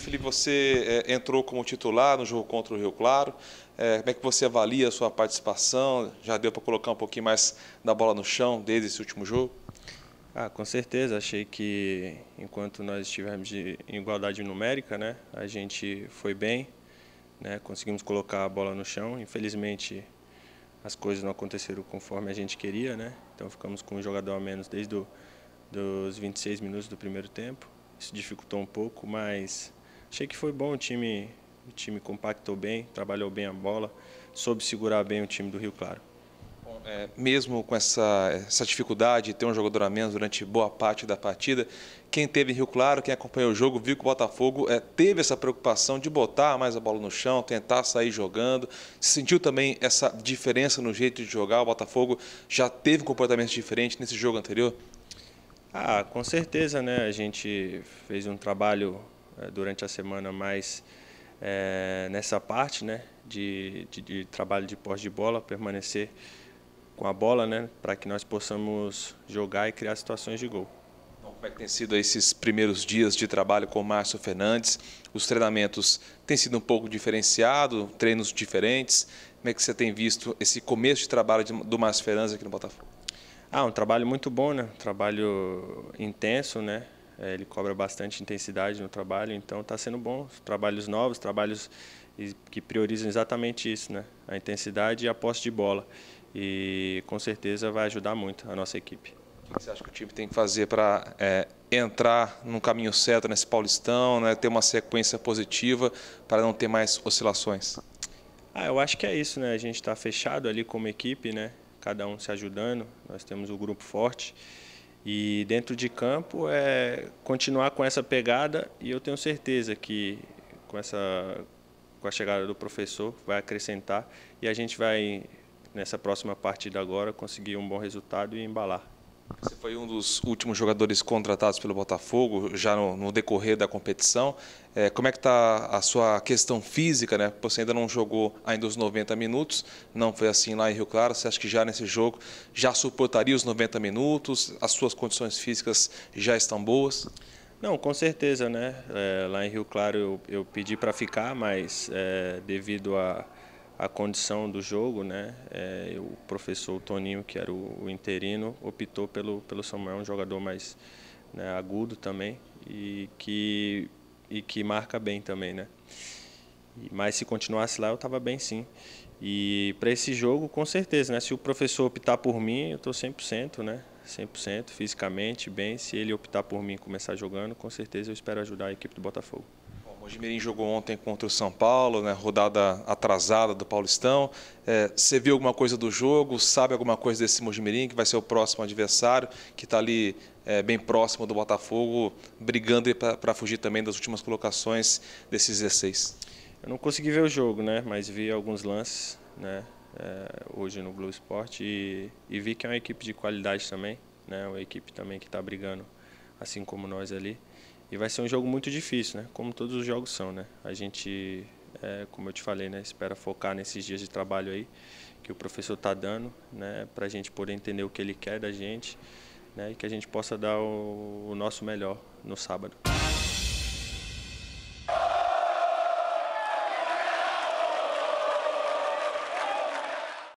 Felipe, você é, entrou como titular no jogo contra o Rio Claro. É, como é que você avalia a sua participação? Já deu para colocar um pouquinho mais da bola no chão desde esse último jogo? Ah, com certeza. Achei que enquanto nós estivermos em igualdade numérica, né, a gente foi bem, né, conseguimos colocar a bola no chão. Infelizmente, as coisas não aconteceram conforme a gente queria, né? Então ficamos com um jogador a menos desde do, dos 26 minutos do primeiro tempo. Isso dificultou um pouco, mas Achei que foi bom o time, o time compactou bem, trabalhou bem a bola, soube segurar bem o time do Rio Claro. Bom, é, mesmo com essa, essa dificuldade de ter um jogador a menos durante boa parte da partida, quem teve em Rio Claro, quem acompanhou o jogo, viu que o Botafogo é, teve essa preocupação de botar mais a bola no chão, tentar sair jogando. Sentiu também essa diferença no jeito de jogar? O Botafogo já teve um comportamento diferente nesse jogo anterior? Ah, com certeza, né? A gente fez um trabalho eh, durante a semana mais é, eh, nessa parte né, de, de, de trabalho de pós de bola, permanecer com a bola, né, para que nós possamos jogar e criar situações de gol. Como é que tem sido esses primeiros dias de trabalho com o Márcio Fernandes? Os treinamentos têm sido um pouco diferenciados, treinos diferentes. Como é que você tem visto esse começo de trabalho do Márcio Fernandes aqui no Botafogo? Ah, um trabalho muito bom, né? Um trabalho intenso, né? É, ele cobra bastante intensidade no trabalho, então está sendo bom. Trabalhos novos, trabalhos que priorizam exatamente isso, né? A intensidade e a posse de bola. E com certeza vai ajudar muito a nossa equipe. O que você acha que o time tem que fazer para é, entrar no caminho certo nesse Paulistão, né? ter uma sequência positiva para não ter mais oscilações? Ah, eu acho que é isso, né? A gente está fechado ali como equipe, né? Cada um se ajudando. Nós temos o um grupo forte. E dentro de campo é continuar com essa pegada e eu tenho certeza que com essa com a chegada do professor vai acrescentar e a gente vai nessa próxima partida agora conseguir um bom resultado e embalar. Você foi um dos últimos jogadores contratados pelo Botafogo, já no, no decorrer da competição. É, como é que está a sua questão física, né? Você ainda não jogou ainda os 90 minutos, não foi assim lá em Rio Claro. Você acha que já nesse jogo já suportaria os 90 minutos? As suas condições físicas já estão boas? Não, com certeza, né? É, lá em Rio Claro eu, eu pedi para ficar, mas é, devido a a condição do jogo, né? É, o professor Toninho, que era o, o, interino, optou pelo, pelo Samuel, um jogador mais né, agudo também e que, e que marca bem também, né? Mas se continuasse lá, eu estava bem sim. E para esse jogo, com certeza, né? Se o professor optar por mim, eu estou 100%, né? 100% fisicamente, bem. Se ele optar por mim e começar jogando, com certeza eu espero ajudar a equipe do Botafogo. Mogi Mirim jogou ontem contra o São Paulo, né, rodada atrasada do Paulistão. É, você viu alguma coisa do jogo? Sabe alguma coisa desse Mogi Mirim, que vai ser o próximo adversário, que está ali é, bem próximo do Botafogo, brigando para fugir também das últimas colocações desses 16? Eu não consegui ver o jogo, né, mas vi alguns lances né, é, hoje no Globo Esporte e, e, vi que é uma equipe de qualidade também, né, uma equipe também que está brigando assim como nós ali. E vai ser um jogo muito difícil, né? Como todos os jogos são, né? A gente, é, como eu te falei, né? Espera focar nesses dias de trabalho aí que o professor está dando, né? Para a gente poder entender o que ele quer da gente, né? E que a gente possa dar o, o nosso melhor no sábado.